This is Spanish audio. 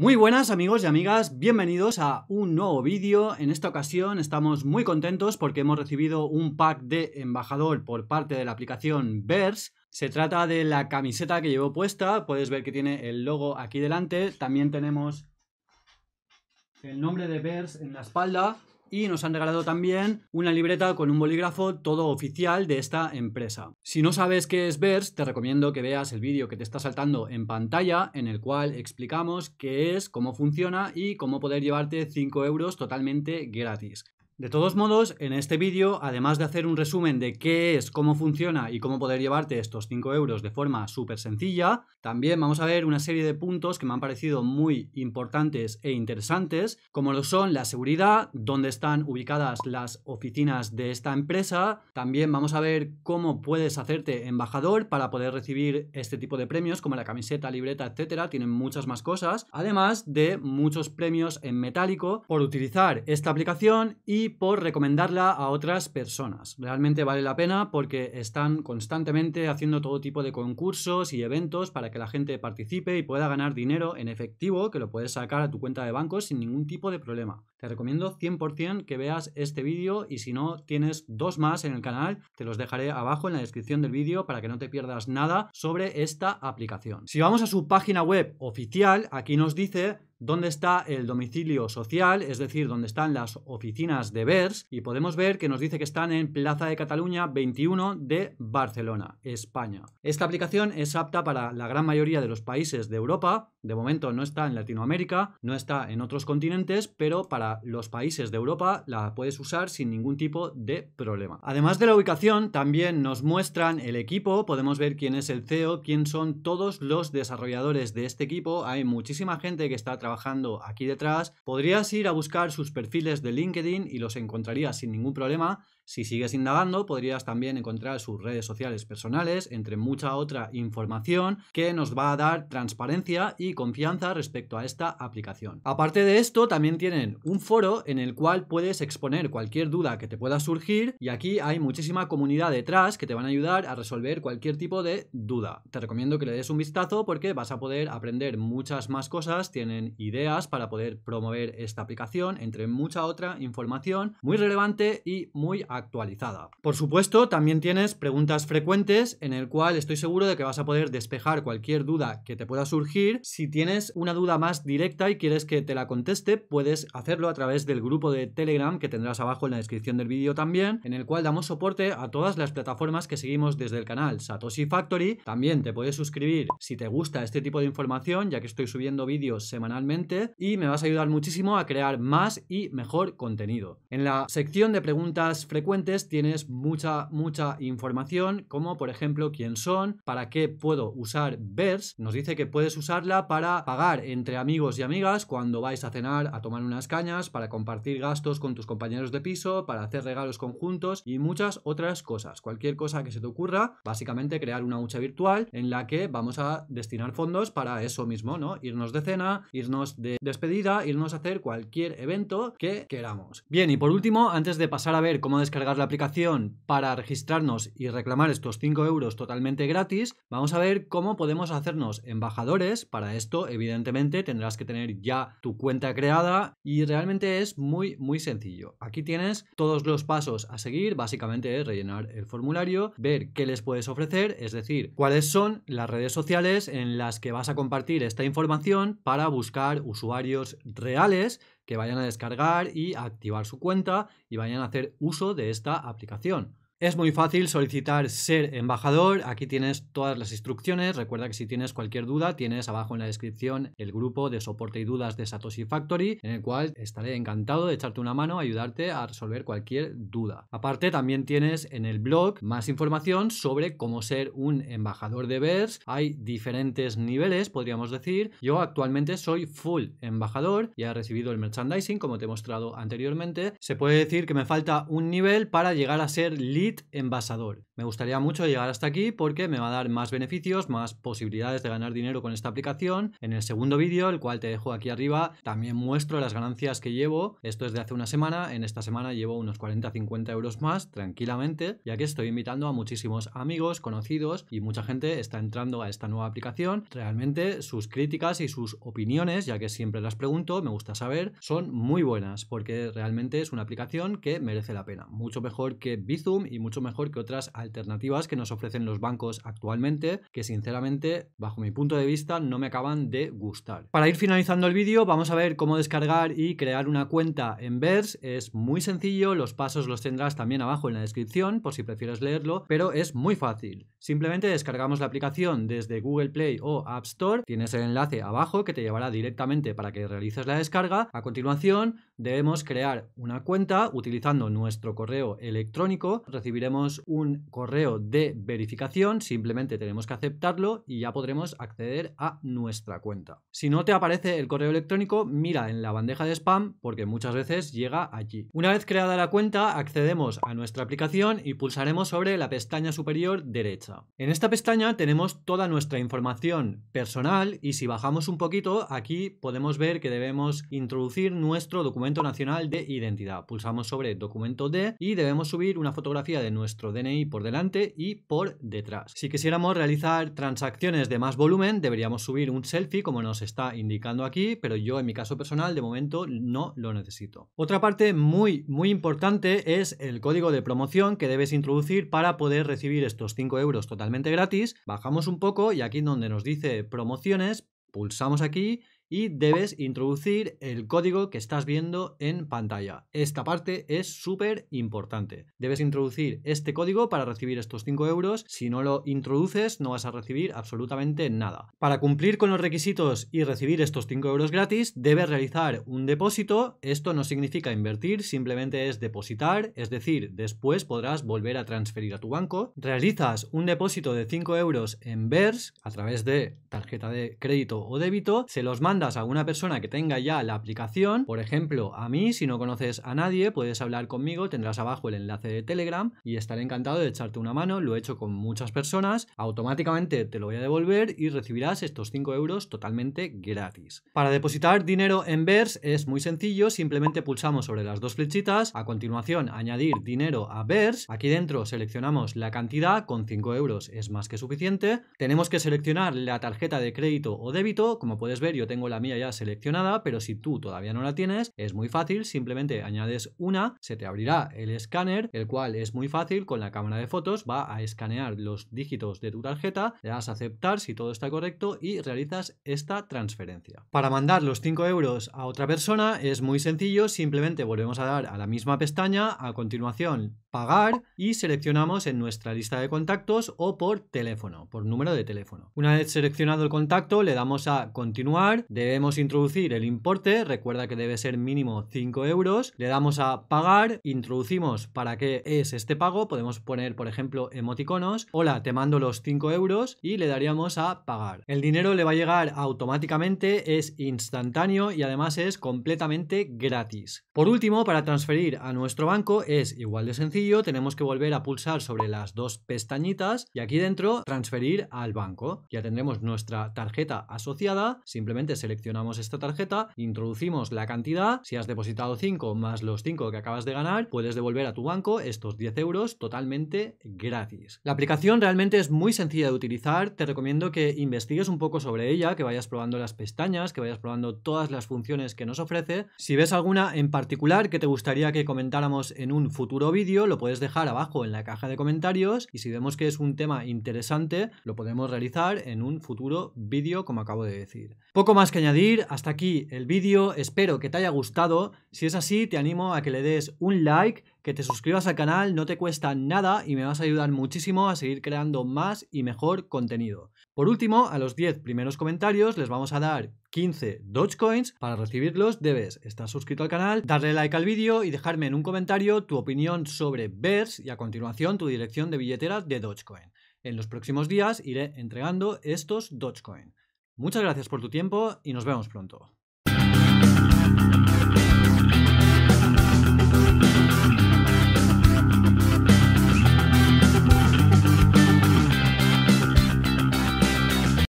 Muy buenas amigos y amigas, bienvenidos a un nuevo vídeo. En esta ocasión estamos muy contentos porque hemos recibido un pack de embajador por parte de la aplicación BERS Se trata de la camiseta que llevo puesta, puedes ver que tiene el logo aquí delante. También tenemos el nombre de BERS en la espalda y nos han regalado también una libreta con un bolígrafo todo oficial de esta empresa. Si no sabes qué es BERS, te recomiendo que veas el vídeo que te está saltando en pantalla en el cual explicamos qué es, cómo funciona y cómo poder llevarte 5 euros totalmente gratis. De todos modos, en este vídeo, además de hacer un resumen de qué es, cómo funciona y cómo poder llevarte estos 5 euros de forma súper sencilla, también vamos a ver una serie de puntos que me han parecido muy importantes e interesantes, como lo son la seguridad, dónde están ubicadas las oficinas de esta empresa, también vamos a ver cómo puedes hacerte embajador para poder recibir este tipo de premios, como la camiseta, libreta, etcétera, tienen muchas más cosas, además de muchos premios en metálico por utilizar esta aplicación y por recomendarla a otras personas. Realmente vale la pena porque están constantemente haciendo todo tipo de concursos y eventos para que la gente participe y pueda ganar dinero en efectivo que lo puedes sacar a tu cuenta de banco sin ningún tipo de problema. Te recomiendo 100% que veas este vídeo y si no tienes dos más en el canal, te los dejaré abajo en la descripción del vídeo para que no te pierdas nada sobre esta aplicación. Si vamos a su página web oficial, aquí nos dice dónde está el domicilio social, es decir, dónde están las oficinas de BERS, y podemos ver que nos dice que están en Plaza de Cataluña 21 de Barcelona, España. Esta aplicación es apta para la gran mayoría de los países de Europa, de momento no está en Latinoamérica, no está en otros continentes, pero para los países de Europa la puedes usar sin ningún tipo de problema. Además de la ubicación, también nos muestran el equipo, podemos ver quién es el CEO, quién son todos los desarrolladores de este equipo, hay muchísima gente que está trabajando aquí detrás, podrías ir a buscar sus perfiles de LinkedIn y los encontrarías sin ningún problema. Si sigues indagando, podrías también encontrar sus redes sociales personales, entre mucha otra información que nos va a dar transparencia y confianza respecto a esta aplicación. Aparte de esto, también tienen un foro en el cual puedes exponer cualquier duda que te pueda surgir y aquí hay muchísima comunidad detrás que te van a ayudar a resolver cualquier tipo de duda. Te recomiendo que le des un vistazo porque vas a poder aprender muchas más cosas, tienen ideas para poder promover esta aplicación, entre mucha otra información muy relevante y muy actualizada. Por supuesto, también tienes preguntas frecuentes en el cual estoy seguro de que vas a poder despejar cualquier duda que te pueda surgir. Si tienes una duda más directa y quieres que te la conteste, puedes hacerlo a través del grupo de Telegram que tendrás abajo en la descripción del vídeo también, en el cual damos soporte a todas las plataformas que seguimos desde el canal Satoshi Factory. También te puedes suscribir si te gusta este tipo de información, ya que estoy subiendo vídeos semanalmente y me vas a ayudar muchísimo a crear más y mejor contenido. En la sección de preguntas frecuentes tienes mucha, mucha información, como por ejemplo quién son, para qué puedo usar BERS. Nos dice que puedes usarla para pagar entre amigos y amigas cuando vais a cenar, a tomar unas cañas, para compartir gastos con tus compañeros de piso, para hacer regalos conjuntos y muchas otras cosas. Cualquier cosa que se te ocurra, básicamente crear una hucha virtual en la que vamos a destinar fondos para eso mismo, ¿no? Irnos de cena, irnos de despedida, irnos a hacer cualquier evento que queramos. Bien, y por último, antes de pasar a ver cómo descargar la aplicación para registrarnos y reclamar estos 5 euros totalmente gratis, vamos a ver cómo podemos hacernos embajadores. Para esto, evidentemente, tendrás que tener ya tu cuenta creada y realmente es muy, muy sencillo. Aquí tienes todos los pasos a seguir, básicamente es rellenar el formulario, ver qué les puedes ofrecer, es decir, cuáles son las redes sociales en las que vas a compartir esta información para buscar usuarios reales que vayan a descargar y activar su cuenta y vayan a hacer uso de esta aplicación. Es muy fácil solicitar ser embajador, aquí tienes todas las instrucciones, recuerda que si tienes cualquier duda tienes abajo en la descripción el grupo de soporte y dudas de Satoshi Factory en el cual estaré encantado de echarte una mano, ayudarte a resolver cualquier duda. Aparte también tienes en el blog más información sobre cómo ser un embajador de BERS, hay diferentes niveles podríamos decir, yo actualmente soy full embajador, y he recibido el merchandising como te he mostrado anteriormente, se puede decir que me falta un nivel para llegar a ser líder envasador. Me gustaría mucho llegar hasta aquí porque me va a dar más beneficios, más posibilidades de ganar dinero con esta aplicación. En el segundo vídeo, el cual te dejo aquí arriba, también muestro las ganancias que llevo. Esto es de hace una semana. En esta semana llevo unos 40-50 euros más tranquilamente, ya que estoy invitando a muchísimos amigos, conocidos y mucha gente está entrando a esta nueva aplicación. Realmente sus críticas y sus opiniones, ya que siempre las pregunto, me gusta saber, son muy buenas porque realmente es una aplicación que merece la pena. Mucho mejor que Bizum y mucho mejor que otras alternativas que nos ofrecen los bancos actualmente, que sinceramente, bajo mi punto de vista, no me acaban de gustar. Para ir finalizando el vídeo, vamos a ver cómo descargar y crear una cuenta en Verse. Es muy sencillo, los pasos los tendrás también abajo en la descripción por si prefieres leerlo, pero es muy fácil. Simplemente descargamos la aplicación desde Google Play o App Store, tienes el enlace abajo que te llevará directamente para que realices la descarga. A continuación, debemos crear una cuenta utilizando nuestro correo electrónico. Recibiremos un correo de verificación, simplemente tenemos que aceptarlo y ya podremos acceder a nuestra cuenta. Si no te aparece el correo electrónico, mira en la bandeja de spam porque muchas veces llega allí. Una vez creada la cuenta, accedemos a nuestra aplicación y pulsaremos sobre la pestaña superior derecha. En esta pestaña tenemos toda nuestra información personal y si bajamos un poquito, aquí podemos ver que debemos introducir nuestro documento Nacional de Identidad. Pulsamos sobre Documento D y debemos subir una fotografía de nuestro DNI por delante y por detrás. Si quisiéramos realizar transacciones de más volumen, deberíamos subir un selfie como nos está indicando aquí, pero yo en mi caso personal de momento no lo necesito. Otra parte muy, muy importante es el código de promoción que debes introducir para poder recibir estos 5 euros totalmente gratis. Bajamos un poco y aquí donde nos dice promociones, pulsamos aquí y debes introducir el código que estás viendo en pantalla. Esta parte es súper importante. Debes introducir este código para recibir estos 5 euros. Si no lo introduces, no vas a recibir absolutamente nada. Para cumplir con los requisitos y recibir estos 5 euros gratis, debes realizar un depósito. Esto no significa invertir, simplemente es depositar, es decir, después podrás volver a transferir a tu banco. Realizas un depósito de 5 euros en BERS a través de tarjeta de crédito o débito, se los manda a alguna persona que tenga ya la aplicación, por ejemplo, a mí, si no conoces a nadie, puedes hablar conmigo, tendrás abajo el enlace de Telegram y estaré encantado de echarte una mano, lo he hecho con muchas personas, automáticamente te lo voy a devolver y recibirás estos 5 euros totalmente gratis. Para depositar dinero en BERS es muy sencillo, simplemente pulsamos sobre las dos flechitas, a continuación añadir dinero a BERS, aquí dentro seleccionamos la cantidad, con 5 euros es más que suficiente, tenemos que seleccionar la tarjeta de crédito o débito, como puedes ver yo tengo la mía ya seleccionada, pero si tú todavía no la tienes, es muy fácil, simplemente añades una, se te abrirá el escáner, el cual es muy fácil, con la cámara de fotos va a escanear los dígitos de tu tarjeta, le das a aceptar si todo está correcto y realizas esta transferencia. Para mandar los 5 euros a otra persona es muy sencillo, simplemente volvemos a dar a la misma pestaña, a continuación pagar y seleccionamos en nuestra lista de contactos o por teléfono, por número de teléfono. Una vez seleccionado el contacto le damos a continuar, Debemos introducir el importe, recuerda que debe ser mínimo 5 euros, le damos a pagar, introducimos para qué es este pago, podemos poner por ejemplo emoticonos, hola te mando los 5 euros y le daríamos a pagar. El dinero le va a llegar automáticamente, es instantáneo y además es completamente gratis. Por último, para transferir a nuestro banco es igual de sencillo, tenemos que volver a pulsar sobre las dos pestañitas y aquí dentro transferir al banco. Ya tendremos nuestra tarjeta asociada, simplemente seleccionamos esta tarjeta, introducimos la cantidad, si has depositado 5 más los 5 que acabas de ganar, puedes devolver a tu banco estos 10 euros totalmente gratis. La aplicación realmente es muy sencilla de utilizar, te recomiendo que investigues un poco sobre ella, que vayas probando las pestañas, que vayas probando todas las funciones que nos ofrece. Si ves alguna en particular que te gustaría que comentáramos en un futuro vídeo, lo puedes dejar abajo en la caja de comentarios y si vemos que es un tema interesante, lo podemos realizar en un futuro vídeo, como acabo de decir. Poco más que añadir, hasta aquí el vídeo, espero que te haya gustado, si es así te animo a que le des un like, que te suscribas al canal, no te cuesta nada y me vas a ayudar muchísimo a seguir creando más y mejor contenido. Por último, a los 10 primeros comentarios les vamos a dar 15 Dogecoins. Para recibirlos debes estar suscrito al canal, darle like al vídeo y dejarme en un comentario tu opinión sobre BERS y a continuación tu dirección de billetera de Dogecoin. En los próximos días iré entregando estos Dogecoin. Muchas gracias por tu tiempo y nos vemos pronto.